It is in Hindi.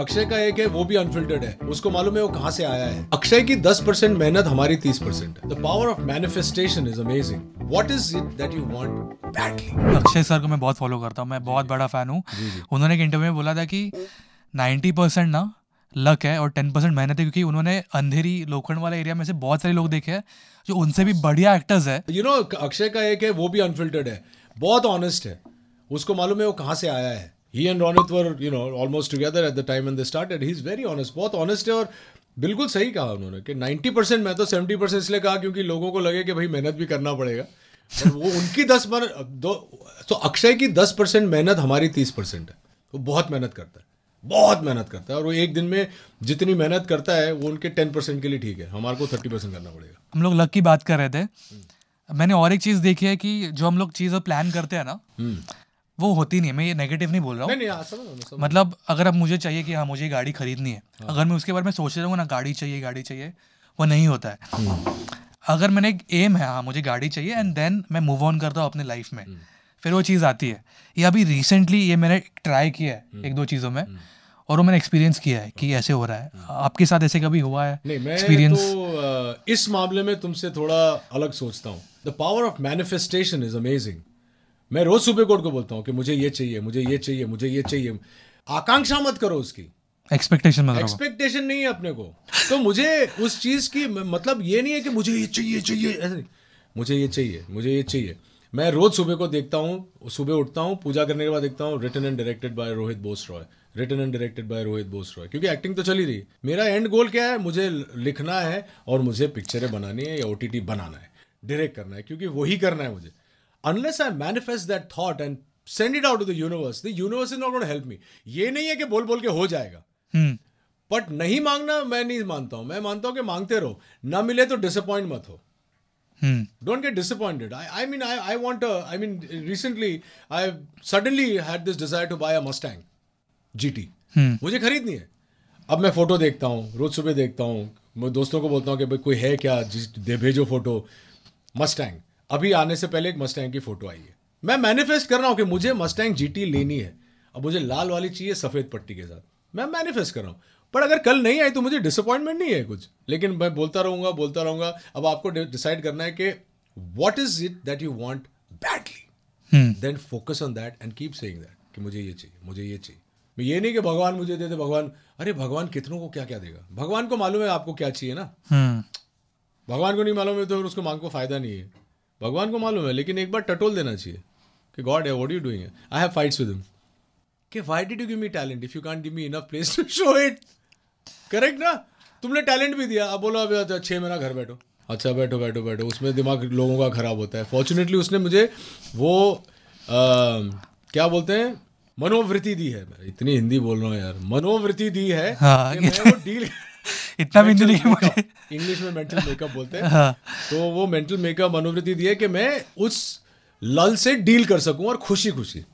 अक्षय का एक है वो भी अनफिल्टर्ड है उसको मालूम है वो कहाँ से आया है अक्षय की 10 परसेंट मेहनत हमारी 30 परसेंट है the power of manifestation is amazing what is it that you want badly Akshay sir को मैं बहुत फॉलो करता हूँ मैं बहुत बड़ा फैन हूँ उन्होंने एक इंटरव्यू में बोला था कि 90 परसेंट ना लक है और टेन परसेंट मेहनत है क्योंकि उन्होंने अंधेरी लोखंड वाला एरिया में से बहुत सारे लोग देखे हैं जो उनसे भी बढ़िया एक्टर्स है यू नो अक्षय का एक है वो भी अनफिल्टर्ड है बहुत ऑनेस्ट है उसको मालूम है वो कहाँ से आया है he and Ronit were, you know, almost together at the time when they started. He's very honest. Honest बहुत ऑनेस्ट है और बिल्कुल सही कहा उन्होंने कि 90 परसेंट मैं तो 70 परसेंट इसलिए कहा क्योंकि लोगों को लगे कि भाई मेहनत भी करना पड़ेगा और वो उनकी दस मन दो तो अक्षय की दस परसेंट मेहनत हमारी तीस परसेंट है वो बहुत मेहनत करता है बहुत मेहनत करता है और वो एक दिन में जितनी मेहनत करता है वो उनके टेन परसेंट के लिए ठीक है हमारे को थर्टी परसेंट करना पड़ेगा हम लोग लक की बात कर रहे थे मैंने और एक चीज़ देखी है कि जो हम लोग चीज़ प्लान करते हैं ना हम्म। वो होती नहीं है मैं ये नेगेटिव नहीं बोल हाँ, रहा हूँ मतलब अगर अब मुझे चाहिए कि हाँ मुझे गाड़ी खरीदनी है हाँ। अगर मैं उसके बारे में सोच रहा हूँ ना गाड़ी चाहिए गाड़ी चाहिए वो नहीं होता है हम्म। अगर मैंने एक एम है हाँ मुझे गाड़ी चाहिए एंड देन मैं मूव ऑन करता हूँ अपने लाइफ में हम्म। फिर वो चीज़ आती है ये अभी रिसेंटली ये मैंने ट्राई किया है हम्म। एक दो चीज़ों में और वो मैंने एक्सपीरियंस किया है कि ऐसे हो रहा है आपके साथ ऐसे कभी हुआ है एक्सपीरियंस तो, इस मामले में तुमसे थोड़ा अलग सोचता हूँ the power of manifestation is amazing मैं रोज सुप्रीम कोर्ट को बोलता हूँ कि मुझे ये चाहिए मुझे ये चाहिए मुझे ये चाहिए आकांक्षा मत करो उसकी एक्सपेक्टेशन मत एक्सपेक्टेशन नहीं है अपने को तो मुझे उस चीज की मतलब ये नहीं है कि मुझे ये चाहिए चाहिए मुझे ये चाहिए मुझे ये चाहिए मैं रोज सुबह को देखता हूँ सुबह उठता हूँ पूजा करने के बाद देखता हूँ return and directed by Rohit Bose Roy return and directed by Rohit Bose Roy क्योंकि एक्टिंग तो चली रही मेरा एंड गोल क्या है मुझे लिखना है और मुझे पिक्चरें बनानी है या ओ बनाना है डायरेक्ट करना है क्योंकि वही करना है मुझे unless I manifest that thought and send it out to the universe the universe is not help me ये नहीं है कि बोल बोल के हो जाएगा बट हम्म। hmm. नहीं मांगना मैं नहीं मानता हूं मैं मानता हूं कि मांगते रहो ना मिले तो डिसअपॉइंट मत हो don't get disappointed I I mean I I want I mean recently I suddenly had this desire to buy a Mustang GT मुझे खरीदनी है अब मैं फोटो देखता हूँ रोज सुबह देखता हूँ मैं दोस्तों को बोलता हूँ कि भाई कोई है क्या दे भेजो फोटो मस्टैंग अभी आने से पहले एक मस्टैंग की फोटो आई है मैं मैनिफेस्ट कर रहा हूं कि मुझे मस्टैंग जीटी लेनी है अब मुझे लाल वाली चाहिए सफ़ेद पट्टी के साथ मैं मैनिफेस्ट कर रहा हूं पर अगर कल नहीं आई तो मुझे डिसअपॉइंटमेंट नहीं है कुछ लेकिन मैं बोलता रहूंगा बोलता रहूंगा अब आपको डिसाइड करना है कि what is it that you want badly then focus on that and keep saying that कि मुझे ये चाहिए मुझे ये चाहिए मैं ये नहीं कि भगवान मुझे दे दे भगवान अरे भगवान कितनों को क्या क्या देगा भगवान को मालूम है आपको क्या चाहिए ना hmm. भगवान को नहीं मालूम है तो उसको मांग को फायदा नहीं है भगवान को मालूम है लेकिन एक बार टटोल देना चाहिए कि गॉड है what you doing I have fights with him कि why did you give me talent if you can't give me enough place to show it correct ना तुमने टैलेंट भी दिया अब बोलो अभी अच्छा छः महीना घर बैठो अच्छा बैठो बैठो बैठो उसमें दिमाग लोगों का ख़राब होता है फॉर्चुनेटली उसने मुझे वो आ, क्या बोलते हैं मनोवृत्ति दी है मैं इतनी हिंदी बोल रहा हूँ यार मनोवृत्ति दी है हाँ, कि मैं वो डील इतना भी नहीं लिखी मुझे इंग्लिश में मेंटल मेकअप बोलते हैं हाँ. तो वो मेंटल मेकअप मनोवृत्ति दी है कि मैं उस लल से डील कर सकूं और खुशी खुशी